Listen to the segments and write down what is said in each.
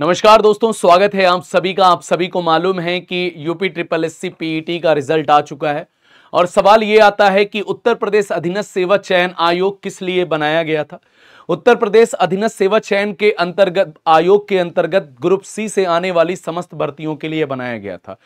नमस्कार दोस्तों स्वागत है आप सभी का आप सभी को मालूम है कि UP triple S C PET का रिजल्ट आ चुका है और सवाल ये आता है कि उत्तर प्रदेश अधीनस्थ सेवा चयन आयोग किस लिए बनाया गया था उत्तर प्रदेश अधीनस्थ सेवा चयन के अंतर्गत आयोग के अंतर्गत ग्रुप सी से आने वाली समस्त भर्तियों के लिए बनाया गया था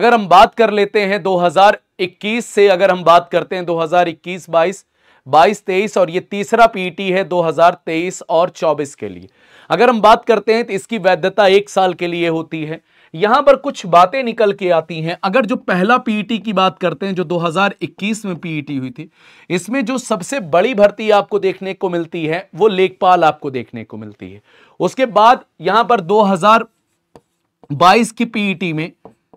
अगर हम बात कर लेते हैं 2021 से अगर हम बात करते हैं 2021 हजार बाईस तेईस और ये तीसरा पीटी e है 2023 और 24 के लिए अगर हम बात करते हैं तो इसकी वैधता एक साल के लिए होती है यहां पर कुछ बातें निकल के आती हैं अगर जो पहला पीईटी e की बात करते हैं जो 2021 में पीईटी e हुई थी इसमें जो सबसे बड़ी भर्ती आपको देखने को मिलती है वो लेखपाल आपको देखने को मिलती है उसके बाद यहां पर 2022 की पीईटी में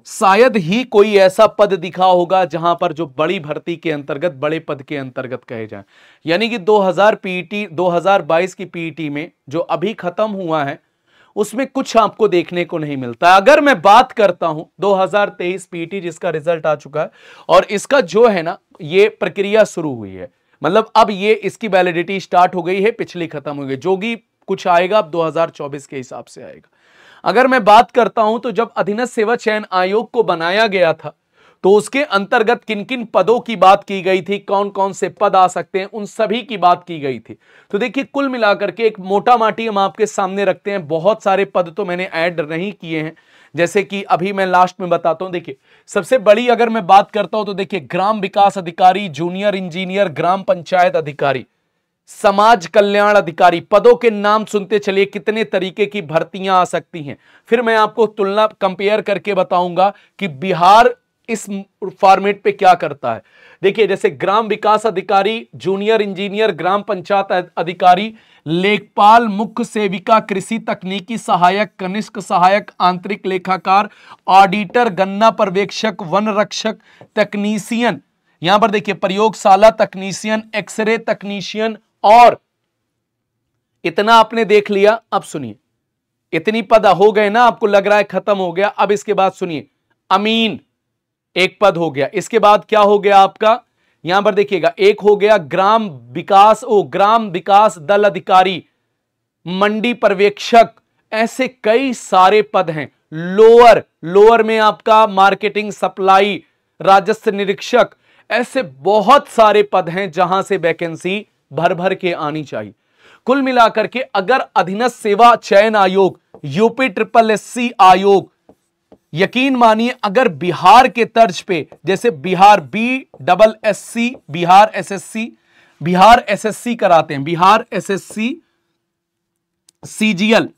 शायद ही कोई ऐसा पद दिखा होगा जहां पर जो बड़ी भर्ती के अंतर्गत बड़े पद के अंतर्गत कहे जाए यानी कि 2000 पीटी 2022 की पीटी में जो अभी खत्म हुआ है उसमें कुछ आपको देखने को नहीं मिलता अगर मैं बात करता हूं 2023 पीटी जिसका रिजल्ट आ चुका है और इसका जो है ना ये प्रक्रिया शुरू हुई है मतलब अब ये इसकी वैलिडिटी स्टार्ट हो गई है पिछली खत्म हो गई जो भी कुछ आएगा अब 2024 के हिसाब से आएगा अगर मैं बात करता हूं तो जब अधीनस्थ सेवा चयन आयोग को बनाया गया था तो उसके अंतर्गत किन किन पदों की बात की गई थी कौन कौन से पद आ सकते हैं उन सभी की बात की गई थी तो देखिए कुल मिलाकर के एक मोटा माटी हम आपके सामने रखते हैं बहुत सारे पद तो मैंने ऐड नहीं किए हैं जैसे कि अभी मैं लास्ट में बताता हूं देखिए सबसे बड़ी अगर मैं बात करता हूं तो देखिए ग्राम विकास अधिकारी जूनियर इंजीनियर ग्राम पंचायत अधिकारी समाज कल्याण अधिकारी पदों के नाम सुनते चलिए कितने तरीके की भर्तियां आ सकती हैं फिर मैं आपको तुलना कंपेयर करके बताऊंगा कि बिहार इस फॉर्मेट पे क्या करता है देखिए जैसे ग्राम विकास अधिकारी जूनियर इंजीनियर ग्राम पंचायत अधिकारी लेखपाल मुख्य सेविका कृषि तकनीकी सहायक कनिष्क सहायक आंतरिक लेखाकार ऑडिटर गन्ना पर्यवेक्षक वन रक्षक तकनीशियन यहां पर देखिए प्रयोगशाला तकनीशियन एक्सरे तकनीशियन और इतना आपने देख लिया अब सुनिए इतनी पद हो गए ना आपको लग रहा है खत्म हो गया अब इसके बाद सुनिए अमीन एक पद हो गया इसके बाद क्या हो गया आपका यहां पर देखिएगा एक हो गया ग्राम विकास ओ ग्राम विकास दल अधिकारी मंडी पर्यवेक्षक ऐसे कई सारे पद हैं लोअर लोअर में आपका मार्केटिंग सप्लाई राजस्व निरीक्षक ऐसे बहुत सारे पद हैं जहां से वैकेंसी भर भर के आनी चाहिए कुल मिलाकर के अगर अधीनस्थ सेवा चयन आयोग यूपी ट्रिपल एस सी आयोग यकीन मानिए अगर बिहार के तर्ज पे जैसे Bihar B double S C Bihar S S C Bihar S S C कराते हैं Bihar S S C CGL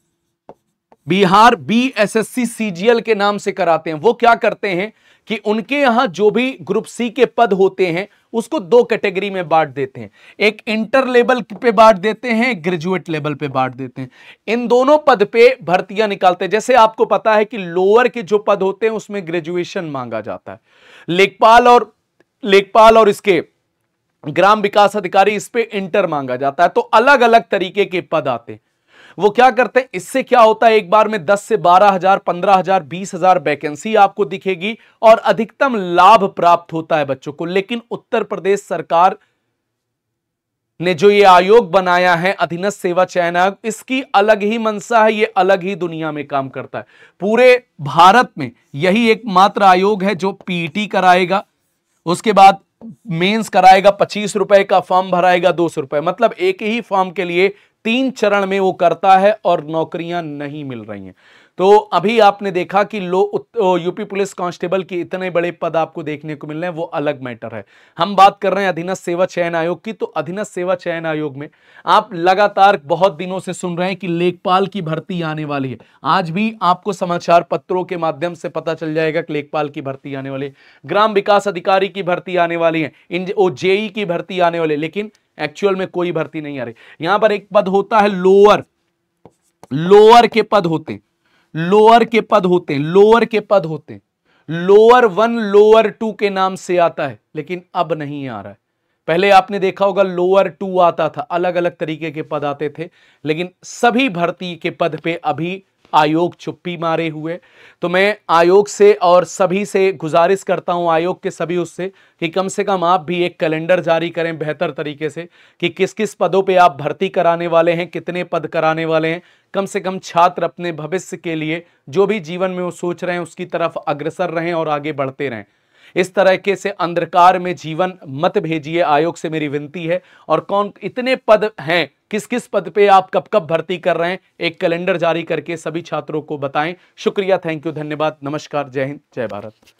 Bihar B S S C C G L के नाम से कराते हैं वो क्या करते हैं कि उनके यहां जो भी ग्रुप सी के पद होते हैं उसको दो कैटेगरी में बांट देते हैं एक इंटर लेवल पे बांट देते हैं ग्रेजुएट लेवल पे बांट देते हैं इन दोनों पद पे भर्तियां निकालते हैं जैसे आपको पता है कि लोअर के जो पद होते हैं उसमें ग्रेजुएशन मांगा जाता है लेखपाल और लेखपाल और इसके ग्राम विकास अधिकारी इस पर इंटर मांगा जाता है तो अलग अलग तरीके के पद आते हैं वो क्या करते हैं इससे क्या होता है एक बार में दस से बारह हजार पंद्रह हजार बीस हजार वैकेंसी आपको दिखेगी और अधिकतम लाभ प्राप्त होता है बच्चों को लेकिन उत्तर प्रदेश सरकार ने जो ये आयोग बनाया है अधीनस्थ सेवा चयन आयोग इसकी अलग ही मंशा है ये अलग ही दुनिया में काम करता है पूरे भारत में यही एकमात्र आयोग है जो पीटी e कराएगा उसके बाद मेंस कराएगा पच्चीस रुपए का फॉर्म भराएगा दो सौ रुपए मतलब एक ही फॉर्म के लिए तीन चरण में वो करता है और नौकरियां नहीं मिल रही हैं तो अभी आपने देखा कि लो यूपी पुलिस कांस्टेबल के इतने बड़े पद आपको देखने को मिल रहे हैं वो अलग मैटर है हम बात कर रहे हैं अधीनस्थ सेवा चयन आयोग की तो अधीनस्थ सेवा चयन आयोग में आप लगातार बहुत दिनों से सुन रहे हैं कि लेखपाल की भर्ती आने वाली है आज भी आपको समाचार पत्रों के माध्यम से पता चल जाएगा कि लेखपाल की भर्ती आने वाली है ग्राम विकास अधिकारी की भर्ती आने वाली है इन जेई की भर्ती आने वाली है लेकिन एक्चुअल में कोई भर्ती नहीं आ रही यहां पर एक पद होता है लोअर लोअर के पद होते हैं लोअर के पद होते हैं लोअर के पद होते हैं लोअर वन लोअर टू के नाम से आता है लेकिन अब नहीं आ रहा है पहले आपने देखा होगा लोअर टू आता था अलग अलग तरीके के पद आते थे लेकिन सभी भर्ती के पद पे अभी आयोग चुप्पी मारे हुए तो मैं आयोग से और सभी से गुजारिश करता हूं आयोग के सभी उससे कि कम से कम आप भी एक कैलेंडर जारी करें बेहतर तरीके से कि किस किस पदों पे आप भर्ती कराने वाले हैं कितने पद कराने वाले हैं कम से कम छात्र अपने भविष्य के लिए जो भी जीवन में वो सोच रहे हैं उसकी तरफ अग्रसर रहें और आगे बढ़ते रहें इस तरीके से अंधकार में जीवन मत भेजिए आयोग से मेरी विनती है और कौन इतने पद हैं किस किस पद पे आप कब कब भर्ती कर रहे हैं एक कैलेंडर जारी करके सभी छात्रों को बताएं शुक्रिया थैंक यू धन्यवाद नमस्कार जय हिंद जय भारत